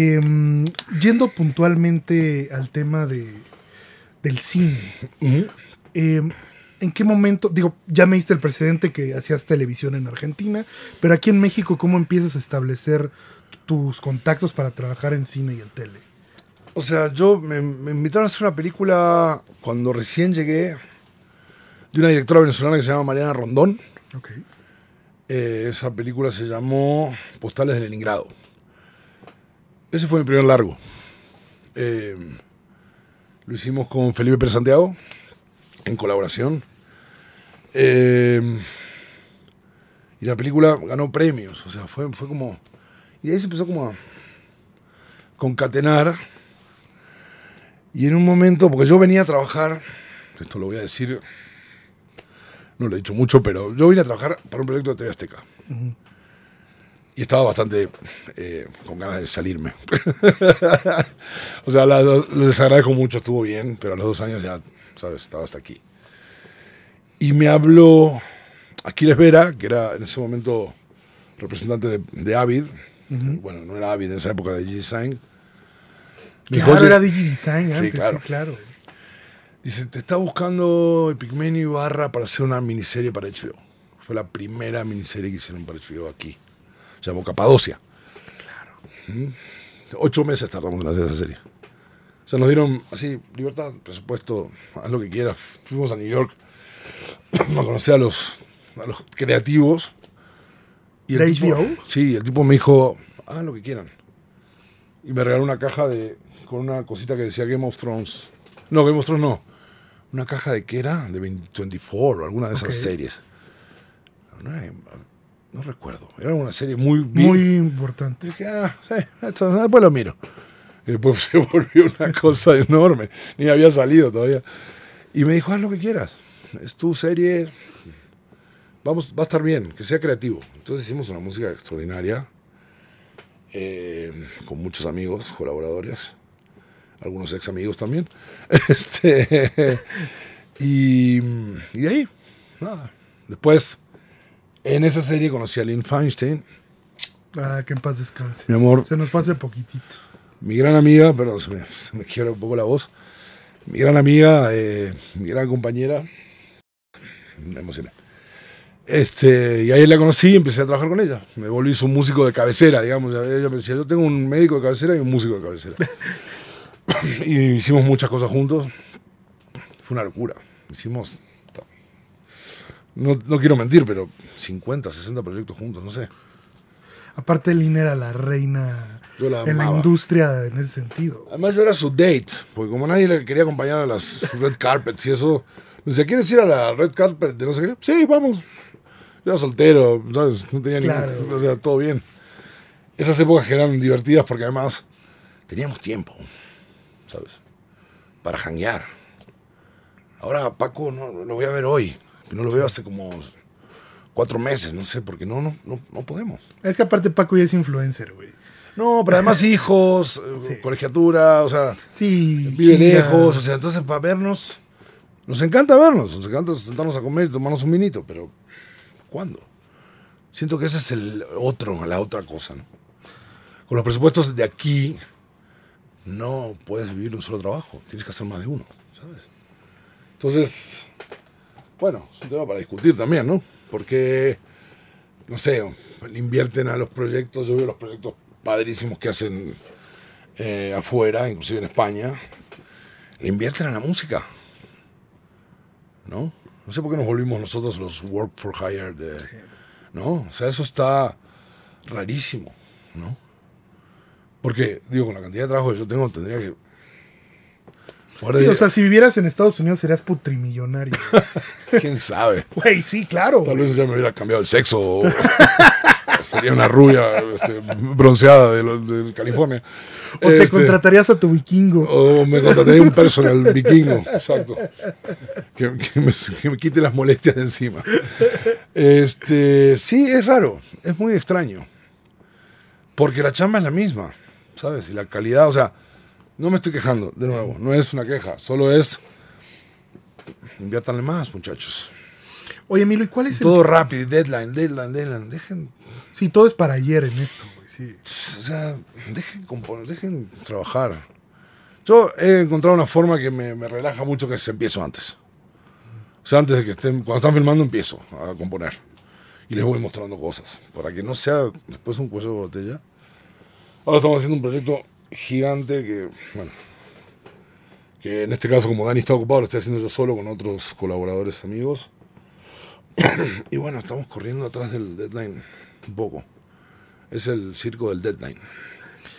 Em, yendo puntualmente al tema de, del cine, em, ¿en qué momento? Digo, ya me diste el precedente que hacías televisión en Argentina, pero aquí en México, ¿cómo empiezas a establecer tus contactos para trabajar en cine y en tele? O sea, yo me, invitaron a hacer una película cuando recién llegué de una directora venezolana que se llama Mariana Rondón. Eh, esa película se llamó Postales de Leningrado. Ese fue mi primer largo. Eh, lo hicimos con Felipe Pérez Santiago, en colaboración. Eh, y la película ganó premios, o sea, fue, fue como... Y ahí se empezó como a concatenar. Y en un momento, porque yo venía a trabajar, esto lo voy a decir, no lo he dicho mucho, pero yo vine a trabajar para un proyecto de TV Azteca y estaba bastante eh, con ganas de salirme. o sea, lo les agradezco mucho, estuvo bien, pero a los dos años ya, ¿sabes? Estaba hasta aquí. Y me habló Aquiles Vera, que era en ese momento representante de, Avid. Bueno, no era Avid en esa época de G-Design. Claro, era de G-Design antes, sí, claro. Dice, te está buscando Epigmenio Barra para hacer una miniserie para HBO. Fue la primera miniserie que hicieron para HBO aquí se llamó Capadocia. Claro. Ocho meses tardamos en hacer esa serie. O sea, nos dieron así, libertad, presupuesto, haz lo que quieras. Fuimos a New York a conocer a los, creativos. Y ¿De Sí, el tipo me dijo, haz lo que quieran. Y me regaló una caja de con una cosita que decía Game of Thrones. No, Game of Thrones no. Una caja de qué era? De 24 o alguna de esas series. No no recuerdo. Era una serie muy... Muy importante. Y ah, ah, después lo miro. Y después se volvió una cosa enorme. Ni había salido todavía. Y me dijo, haz lo que quieras. Es tu serie. Vamos, va a estar bien, que sea creativo. Entonces hicimos una música extraordinaria. Eh, con muchos amigos, colaboradores, algunos ex amigos también. Este, y, y de ahí, nada. Después en esa serie conocí a Lynn Feinstein. Ah, que en paz descanse. Mi amor. Se nos fue hace poquitito. Mi gran amiga, pero se me, quiero un poco la voz. Mi gran amiga, eh, mi gran compañera. Me emocioné. Este, y ahí la conocí y empecé a trabajar con ella. Me volví su músico de cabecera, digamos. Ella me decía, yo tengo un médico de cabecera y un músico de cabecera. y hicimos muchas cosas juntos. Fue una locura. Hicimos no, quiero mentir, pero 50, 60 proyectos juntos, no sé. Aparte, Lina era la reina la en la industria en ese sentido. Además, yo era su date, porque como nadie le quería acompañar a las red carpets y eso, me decía, ¿quieres ir a la red carpet de no sé qué? Sí, vamos. Yo era soltero, ¿sabes? No tenía ningún. O sea, todo bien. Esas épocas eran divertidas porque además teníamos tiempo, ¿sabes? Para janguear. Ahora, Paco, no, lo voy a ver hoy. No lo veo hace como cuatro meses, no sé, porque no, no, no, no podemos. Es que aparte Paco ya es influencer, güey. No, pero además hijos, colegiatura, o sea, sí, bien lejos, o sea, entonces para vernos, nos encanta vernos, nos encanta sentarnos a comer y tomarnos un vinito, pero ¿cuándo? Siento que ese es el otro, la otra cosa, ¿no? Con los presupuestos de aquí no puedes vivir un solo trabajo, tienes que hacer más de uno, ¿sabes? Entonces, bueno, es un tema para discutir también, ¿no? Porque, no sé, le invierten a los proyectos, yo veo los proyectos padrísimos que hacen eh, afuera, inclusive en España, le invierten a la música, ¿no? No sé por qué nos volvimos nosotros los work for hire de... ¿No? O sea, eso está rarísimo, ¿no? Porque, digo, con la cantidad de trabajo que yo tengo, tendría que o sea, si vivieras en Estados Unidos serías putrimillonario. ¿Quién sabe? Güey, sí, claro. Tal vez ya me hubiera cambiado el sexo. sería una rubia este, bronceada de, de, California. O te este, contratarías a tu vikingo. O me contrataría un personal vikingo, exacto. Que, me, quite las molestias de encima. Este, sí, es raro, es muy extraño. Porque la chamba es la misma, ¿sabes? Y la calidad, o sea no me estoy quejando, de nuevo, no es una queja, solo es inviértanle más, muchachos. Oye, Milo, ¿y cuál es Todo rápido, deadline, deadline, deadline. Dejen. Sí, todo es para ayer en esto, O sea, dejen componer, dejen trabajar. Yo he encontrado una forma que me, relaja mucho que se empiezo antes. O sea, antes de que estén, cuando están filmando empiezo a componer. Y les voy mostrando cosas, para que no sea después un cuello de botella. Ahora estamos haciendo un proyecto gigante que, bueno, que en este caso como Dani está ocupado, lo estoy haciendo yo solo con otros colaboradores amigos. y bueno, estamos corriendo atrás del deadline un poco. Es el circo del deadline.